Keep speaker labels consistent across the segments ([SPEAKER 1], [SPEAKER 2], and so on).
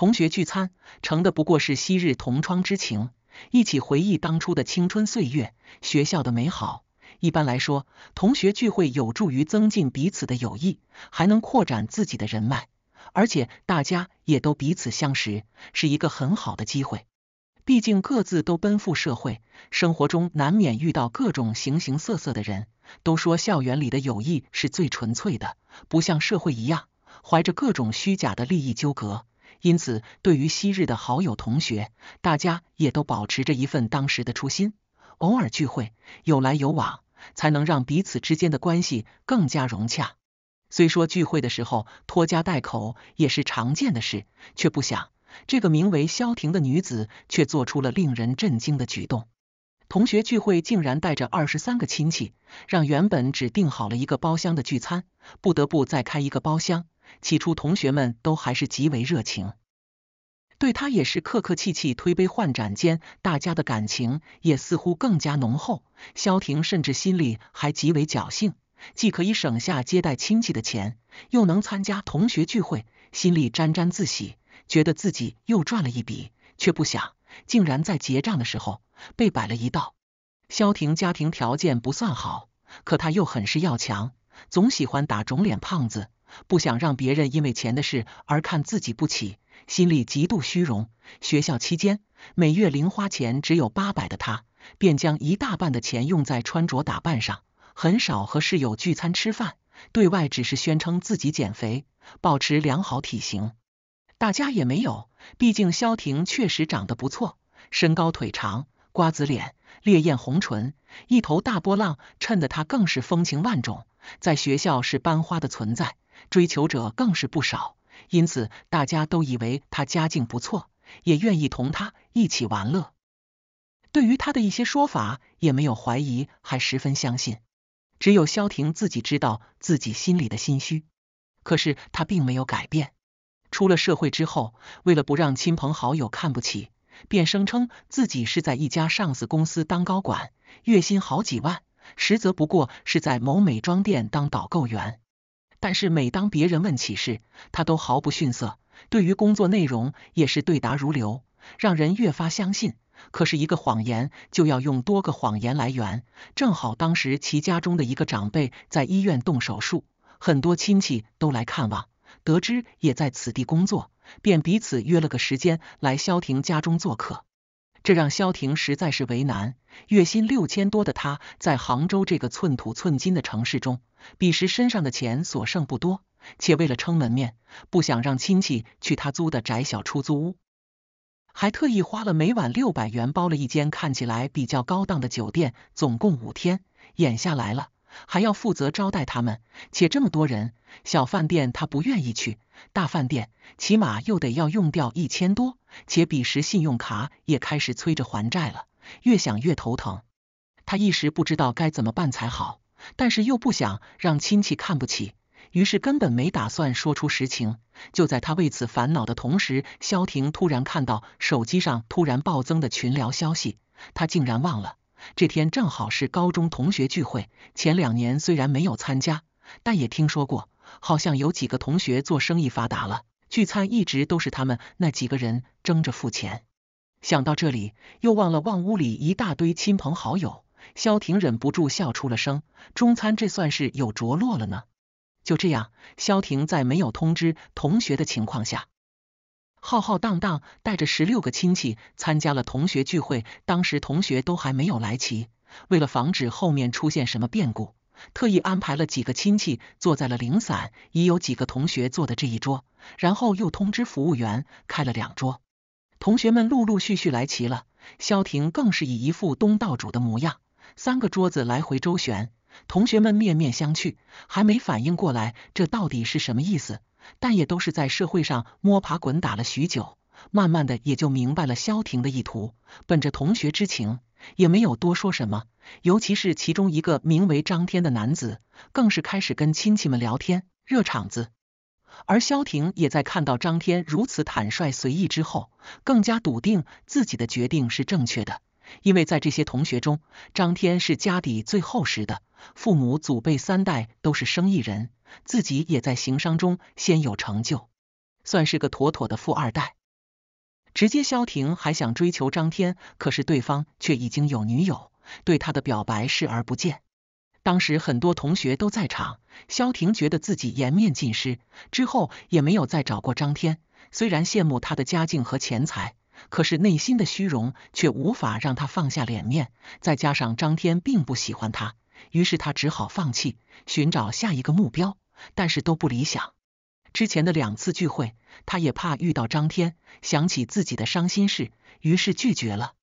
[SPEAKER 1] 同学聚餐，成的不过是昔日同窗之情，一起回忆当初的青春岁月，学校的美好。一般来说，同学聚会有助于增进彼此的友谊，还能扩展自己的人脉，而且大家也都彼此相识，是一个很好的机会。毕竟各自都奔赴社会，生活中难免遇到各种形形色色的人。都说校园里的友谊是最纯粹的，不像社会一样，怀着各种虚假的利益纠葛。因此，对于昔日的好友同学，大家也都保持着一份当时的初心。偶尔聚会，有来有往，才能让彼此之间的关系更加融洽。虽说聚会的时候拖家带口也是常见的事，却不想这个名为萧婷的女子却做出了令人震惊的举动。同学聚会竟然带着二十三个亲戚，让原本只订好了一个包厢的聚餐，不得不再开一个包厢。起初，同学们都还是极为热情，对他也是客客气气。推杯换盏间，大家的感情也似乎更加浓厚。萧庭甚至心里还极为侥幸，既可以省下接待亲戚的钱，又能参加同学聚会，心里沾沾自喜，觉得自己又赚了一笔。却不想，竟然在结账的时候被摆了一道。萧庭家庭条件不算好，可他又很是要强，总喜欢打肿脸胖子。不想让别人因为钱的事而看自己不起，心里极度虚荣。学校期间，每月零花钱只有八百的他，便将一大半的钱用在穿着打扮上，很少和室友聚餐吃饭，对外只是宣称自己减肥，保持良好体型。大家也没有，毕竟萧婷确实长得不错，身高腿长，瓜子脸，烈焰红唇，一头大波浪，衬得她更是风情万种。在学校是班花的存在，追求者更是不少，因此大家都以为他家境不错，也愿意同他一起玩乐。对于他的一些说法，也没有怀疑，还十分相信。只有萧庭自己知道自己心里的心虚，可是他并没有改变。出了社会之后，为了不让亲朋好友看不起，便声称自己是在一家上市公司当高管，月薪好几万。实则不过是在某美妆店当导购员，但是每当别人问起事，他都毫不逊色，对于工作内容也是对答如流，让人越发相信。可是，一个谎言就要用多个谎言来圆。正好当时其家中的一个长辈在医院动手术，很多亲戚都来看望，得知也在此地工作，便彼此约了个时间来萧庭家中做客。这让萧婷实在是为难。月薪六千多的他，在杭州这个寸土寸金的城市中，彼时身上的钱所剩不多，且为了撑门面，不想让亲戚去他租的窄小出租屋，还特意花了每晚六百元包了一间看起来比较高档的酒店，总共五天，演下来了。还要负责招待他们，且这么多人，小饭店他不愿意去，大饭店起码又得要用掉一千多，且彼时信用卡也开始催着还债了，越想越头疼，他一时不知道该怎么办才好，但是又不想让亲戚看不起，于是根本没打算说出实情。就在他为此烦恼的同时，萧婷突然看到手机上突然暴增的群聊消息，他竟然忘了。这天正好是高中同学聚会，前两年虽然没有参加，但也听说过，好像有几个同学做生意发达了，聚餐一直都是他们那几个人争着付钱。想到这里，又望了望屋里一大堆亲朋好友，萧庭忍不住笑出了声。中餐这算是有着落了呢。就这样，萧庭在没有通知同学的情况下。浩浩荡荡带着十六个亲戚参加了同学聚会，当时同学都还没有来齐。为了防止后面出现什么变故，特意安排了几个亲戚坐在了零散已有几个同学坐的这一桌，然后又通知服务员开了两桌。同学们陆陆续续来齐了，萧庭更是以一副东道主的模样，三个桌子来回周旋。同学们面面相觑，还没反应过来这到底是什么意思。但也都是在社会上摸爬滚打了许久，慢慢的也就明白了萧庭的意图。本着同学之情，也没有多说什么。尤其是其中一个名为张天的男子，更是开始跟亲戚们聊天，热场子。而萧庭也在看到张天如此坦率随意之后，更加笃定自己的决定是正确的。因为在这些同学中，张天是家底最厚实的，父母祖辈三代都是生意人。自己也在行商中先有成就，算是个妥妥的富二代。直接萧庭还想追求张天，可是对方却已经有女友，对他的表白视而不见。当时很多同学都在场，萧庭觉得自己颜面尽失，之后也没有再找过张天。虽然羡慕他的家境和钱财，可是内心的虚荣却无法让他放下脸面。再加上张天并不喜欢他，于是他只好放弃，寻找下一个目标。但是都不理想。之前的两次聚会，他也怕遇到张天，想起自己的伤心事，于是拒绝了。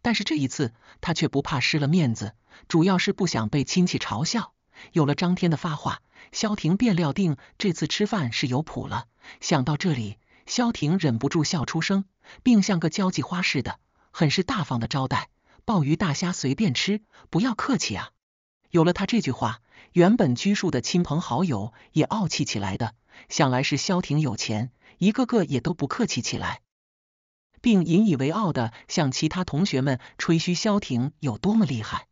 [SPEAKER 1] 但是这一次，他却不怕失了面子，主要是不想被亲戚嘲笑。有了张天的发话，萧庭便料定这次吃饭是有谱了。想到这里，萧庭忍不住笑出声，并像个交际花似的，很是大方的招待鲍鱼大虾随便吃，不要客气啊。有了他这句话。原本拘束的亲朋好友也傲气起来的，想来是萧庭有钱，一个个也都不客气起来，并引以为傲的向其他同学们吹嘘萧庭有多么厉害。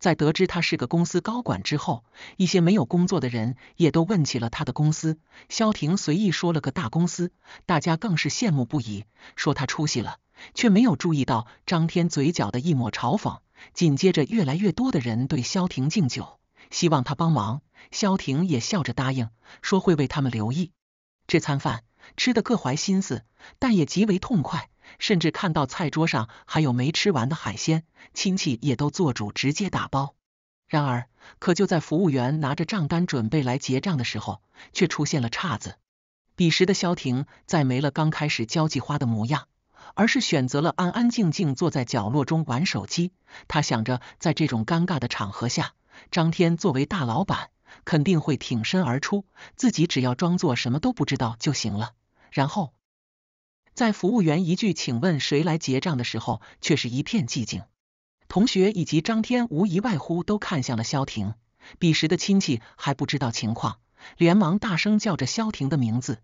[SPEAKER 1] 在得知他是个公司高管之后，一些没有工作的人也都问起了他的公司。萧庭随意说了个大公司，大家更是羡慕不已，说他出息了，却没有注意到张天嘴角的一抹嘲讽。紧接着，越来越多的人对萧庭敬酒。希望他帮忙，萧庭也笑着答应，说会为他们留意。这餐饭吃的各怀心思，但也极为痛快。甚至看到菜桌上还有没吃完的海鲜，亲戚也都做主直接打包。然而，可就在服务员拿着账单准备来结账的时候，却出现了岔子。彼时的萧庭再没了刚开始交际花的模样，而是选择了安安静静坐在角落中玩手机。他想着，在这种尴尬的场合下。张天作为大老板，肯定会挺身而出，自己只要装作什么都不知道就行了。然后，在服务员一句“请问谁来结账”的时候，却是一片寂静。同学以及张天无一外乎都看向了萧婷。彼时的亲戚还不知道情况，连忙大声叫着萧婷的名字，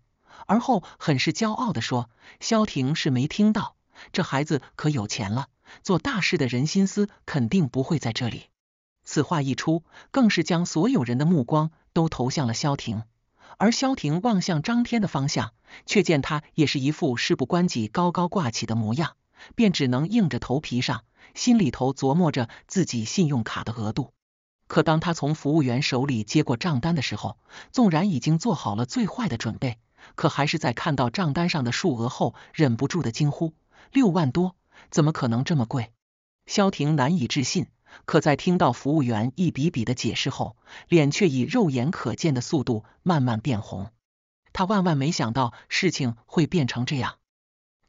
[SPEAKER 1] 而后很是骄傲的说：“萧婷是没听到，这孩子可有钱了，做大事的人心思肯定不会在这里。”此话一出，更是将所有人的目光都投向了萧庭，而萧庭望向张天的方向，却见他也是一副事不关己、高高挂起的模样，便只能硬着头皮上，心里头琢磨着自己信用卡的额度。可当他从服务员手里接过账单的时候，纵然已经做好了最坏的准备，可还是在看到账单上的数额后，忍不住的惊呼：“六万多，怎么可能这么贵？”萧庭难以置信。可在听到服务员一笔笔的解释后，脸却以肉眼可见的速度慢慢变红。他万万没想到事情会变成这样，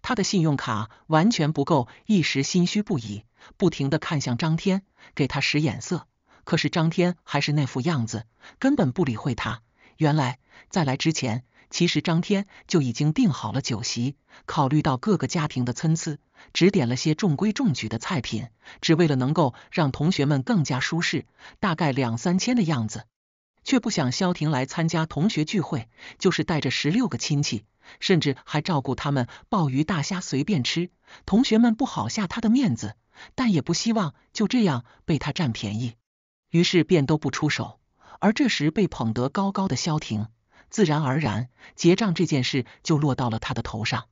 [SPEAKER 1] 他的信用卡完全不够，一时心虚不已，不停的看向张天，给他使眼色。可是张天还是那副样子，根本不理会他。原来在来之前。其实张天就已经订好了酒席，考虑到各个家庭的参差，只点了些中规中矩的菜品，只为了能够让同学们更加舒适，大概两三千的样子。却不想萧庭来参加同学聚会，就是带着十六个亲戚，甚至还照顾他们鲍鱼大虾随便吃。同学们不好下他的面子，但也不希望就这样被他占便宜，于是便都不出手。而这时被捧得高高的萧庭。自然而然，结账这件事就落到了他的头上。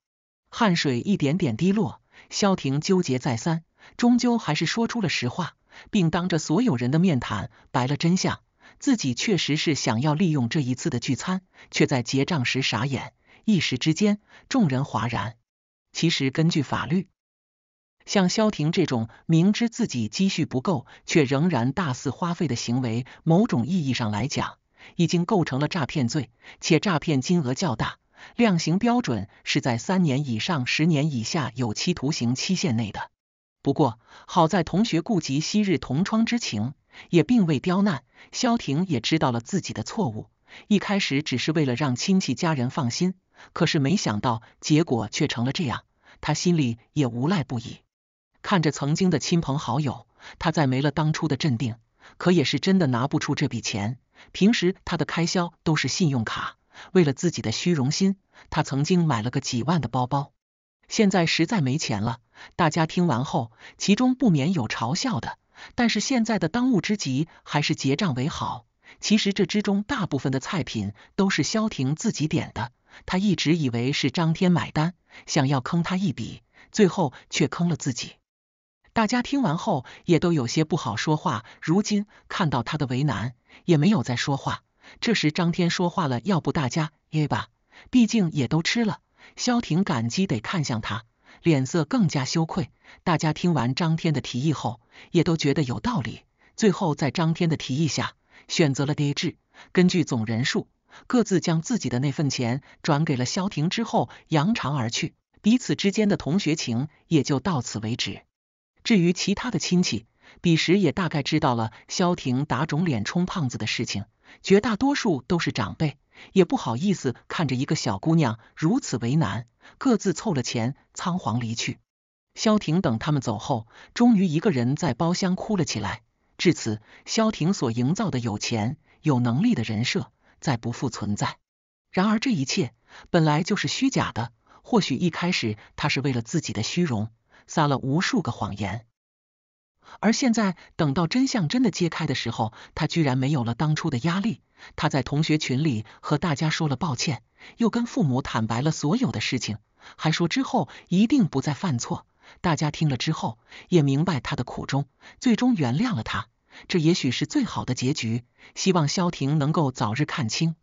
[SPEAKER 1] 汗水一点点滴落，萧婷纠结再三，终究还是说出了实话，并当着所有人的面坦白了真相：自己确实是想要利用这一次的聚餐，却在结账时傻眼。一时之间，众人哗然。其实，根据法律，像萧婷这种明知自己积蓄不够，却仍然大肆花费的行为，某种意义上来讲，已经构成了诈骗罪，且诈骗金额较大，量刑标准是在三年以上十年以下有期徒刑期限内的。不过好在同学顾及昔日同窗之情，也并未刁难。萧婷也知道了自己的错误，一开始只是为了让亲戚家人放心，可是没想到结果却成了这样，他心里也无奈不已。看着曾经的亲朋好友，他再没了当初的镇定，可也是真的拿不出这笔钱。平时他的开销都是信用卡，为了自己的虚荣心，他曾经买了个几万的包包。现在实在没钱了，大家听完后，其中不免有嘲笑的。但是现在的当务之急还是结账为好。其实这之中大部分的菜品都是萧婷自己点的，他一直以为是张天买单，想要坑他一笔，最后却坑了自己。大家听完后也都有些不好说话，如今看到他的为难，也没有再说话。这时张天说话了：“要不大家 a 吧，毕竟也都吃了。”萧婷感激得看向他，脸色更加羞愧。大家听完张天的提议后，也都觉得有道理。最后在张天的提议下，选择了 a 制，根据总人数，各自将自己的那份钱转给了萧婷，之后扬长而去，彼此之间的同学情也就到此为止。至于其他的亲戚，彼时也大概知道了萧婷打肿脸充胖子的事情，绝大多数都是长辈，也不好意思看着一个小姑娘如此为难，各自凑了钱，仓皇离去。萧婷等他们走后，终于一个人在包厢哭了起来。至此，萧婷所营造的有钱、有能力的人设再不复存在。然而，这一切本来就是虚假的。或许一开始，他是为了自己的虚荣。撒了无数个谎言，而现在等到真相真的揭开的时候，他居然没有了当初的压力。他在同学群里和大家说了抱歉，又跟父母坦白了所有的事情，还说之后一定不再犯错。大家听了之后也明白他的苦衷，最终原谅了他。这也许是最好的结局。希望萧婷能够早日看清。